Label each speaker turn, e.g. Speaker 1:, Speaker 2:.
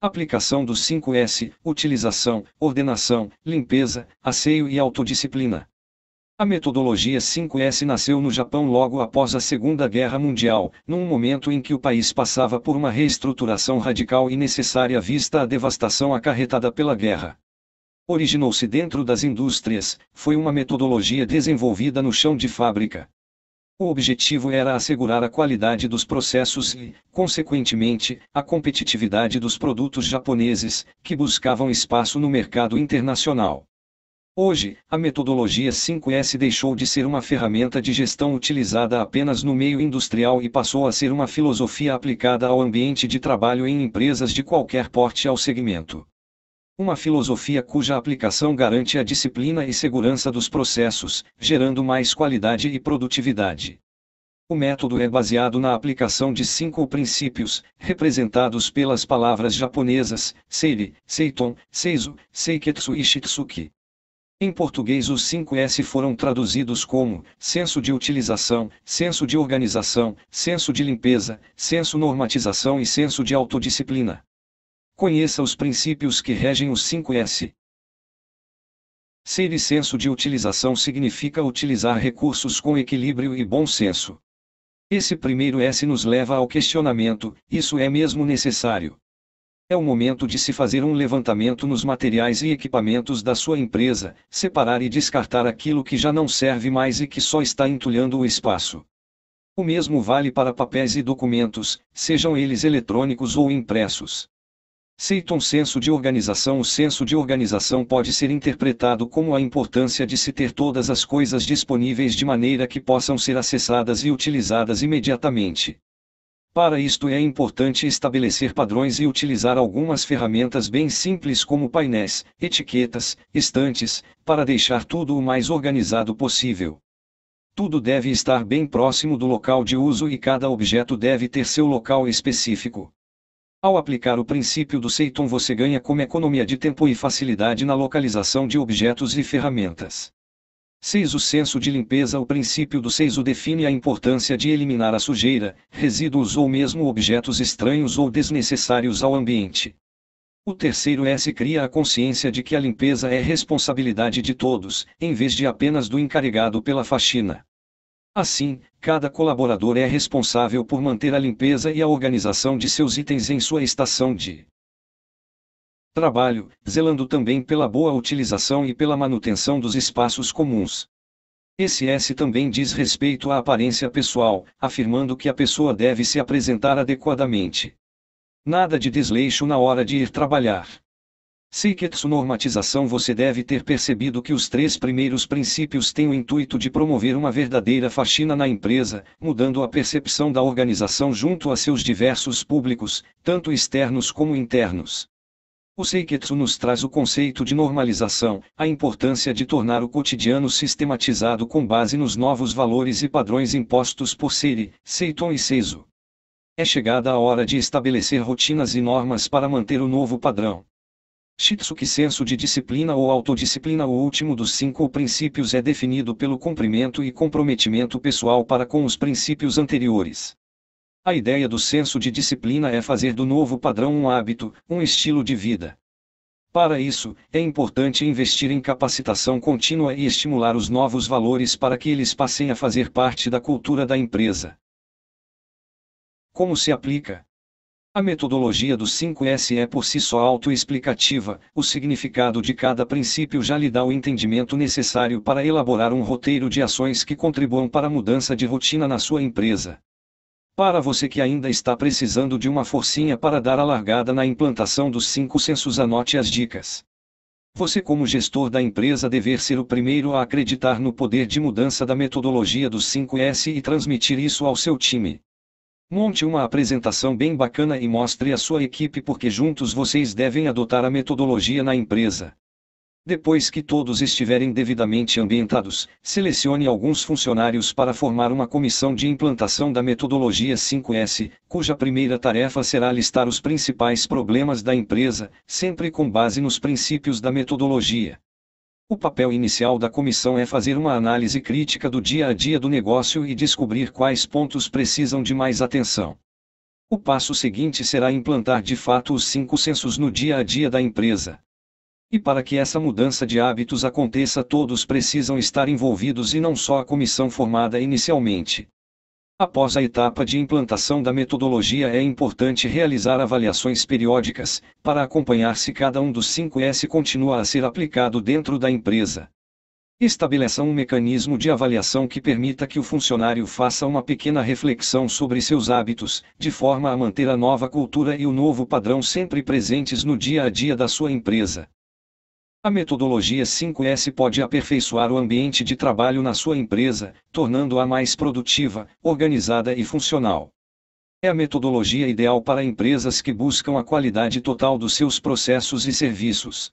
Speaker 1: Aplicação dos 5S, utilização, ordenação, limpeza, asseio e autodisciplina. A metodologia 5S nasceu no Japão logo após a Segunda Guerra Mundial, num momento em que o país passava por uma reestruturação radical e necessária vista a devastação acarretada pela guerra. Originou-se dentro das indústrias, foi uma metodologia desenvolvida no chão de fábrica. O objetivo era assegurar a qualidade dos processos e, consequentemente, a competitividade dos produtos japoneses, que buscavam espaço no mercado internacional. Hoje, a metodologia 5S deixou de ser uma ferramenta de gestão utilizada apenas no meio industrial e passou a ser uma filosofia aplicada ao ambiente de trabalho em empresas de qualquer porte ao segmento. Uma filosofia cuja aplicação garante a disciplina e segurança dos processos, gerando mais qualidade e produtividade. O método é baseado na aplicação de cinco princípios, representados pelas palavras japonesas Seiri, Seiton, Seizu, Seiketsu e Shitsuki. Em português, os cinco s foram traduzidos como senso de utilização, senso de organização, senso de limpeza, senso normatização e senso de autodisciplina. Conheça os princípios que regem os 5S. Ser senso de utilização significa utilizar recursos com equilíbrio e bom senso. Esse primeiro S nos leva ao questionamento: isso é mesmo necessário? É o momento de se fazer um levantamento nos materiais e equipamentos da sua empresa, separar e descartar aquilo que já não serve mais e que só está entulhando o espaço. O mesmo vale para papéis e documentos, sejam eles eletrônicos ou impressos. Cito um senso de organização. O senso de organização pode ser interpretado como a importância de se ter todas as coisas disponíveis de maneira que possam ser acessadas e utilizadas imediatamente. Para isto é importante estabelecer padrões e utilizar algumas ferramentas bem simples como painéis, etiquetas, estantes, para deixar tudo o mais organizado possível. Tudo deve estar bem próximo do local de uso e cada objeto deve ter seu local específico. Ao aplicar o princípio do Seiton você ganha como economia de tempo e facilidade na localização de objetos e ferramentas. 6. O senso de limpeza O princípio do 6 define a importância de eliminar a sujeira, resíduos ou mesmo objetos estranhos ou desnecessários ao ambiente. O terceiro é, S cria a consciência de que a limpeza é responsabilidade de todos, em vez de apenas do encarregado pela faxina. Assim, cada colaborador é responsável por manter a limpeza e a organização de seus itens em sua estação de trabalho, zelando também pela boa utilização e pela manutenção dos espaços comuns. Esse S também diz respeito à aparência pessoal, afirmando que a pessoa deve se apresentar adequadamente. Nada de desleixo na hora de ir trabalhar. Siketsu-normatização Você deve ter percebido que os três primeiros princípios têm o intuito de promover uma verdadeira faxina na empresa, mudando a percepção da organização junto a seus diversos públicos, tanto externos como internos. O Seiketsu nos traz o conceito de normalização, a importância de tornar o cotidiano sistematizado com base nos novos valores e padrões impostos por Seri, Seiton e Seizo. É chegada a hora de estabelecer rotinas e normas para manter o novo padrão. Shitsuki senso de disciplina ou autodisciplina O último dos cinco princípios é definido pelo cumprimento e comprometimento pessoal para com os princípios anteriores. A ideia do senso de disciplina é fazer do novo padrão um hábito, um estilo de vida. Para isso, é importante investir em capacitação contínua e estimular os novos valores para que eles passem a fazer parte da cultura da empresa. Como se aplica? A metodologia dos 5S é por si só autoexplicativa, o significado de cada princípio já lhe dá o entendimento necessário para elaborar um roteiro de ações que contribuam para a mudança de rotina na sua empresa. Para você que ainda está precisando de uma forcinha para dar a largada na implantação dos 5 sensos, anote as dicas. Você, como gestor da empresa, dever ser o primeiro a acreditar no poder de mudança da metodologia dos 5S e transmitir isso ao seu time. Monte uma apresentação bem bacana e mostre a sua equipe porque juntos vocês devem adotar a metodologia na empresa. Depois que todos estiverem devidamente ambientados, selecione alguns funcionários para formar uma comissão de implantação da metodologia 5S, cuja primeira tarefa será listar os principais problemas da empresa, sempre com base nos princípios da metodologia. O papel inicial da comissão é fazer uma análise crítica do dia a dia do negócio e descobrir quais pontos precisam de mais atenção. O passo seguinte será implantar de fato os cinco censos no dia a dia da empresa. E para que essa mudança de hábitos aconteça, todos precisam estar envolvidos e não só a comissão formada inicialmente. Após a etapa de implantação da metodologia, é importante realizar avaliações periódicas, para acompanhar se cada um dos 5S continua a ser aplicado dentro da empresa. Estabeleça um mecanismo de avaliação que permita que o funcionário faça uma pequena reflexão sobre seus hábitos, de forma a manter a nova cultura e o novo padrão sempre presentes no dia a dia da sua empresa. A metodologia 5S pode aperfeiçoar o ambiente de trabalho na sua empresa, tornando-a mais produtiva, organizada e funcional. É a metodologia ideal para empresas que buscam a qualidade total dos seus processos e serviços.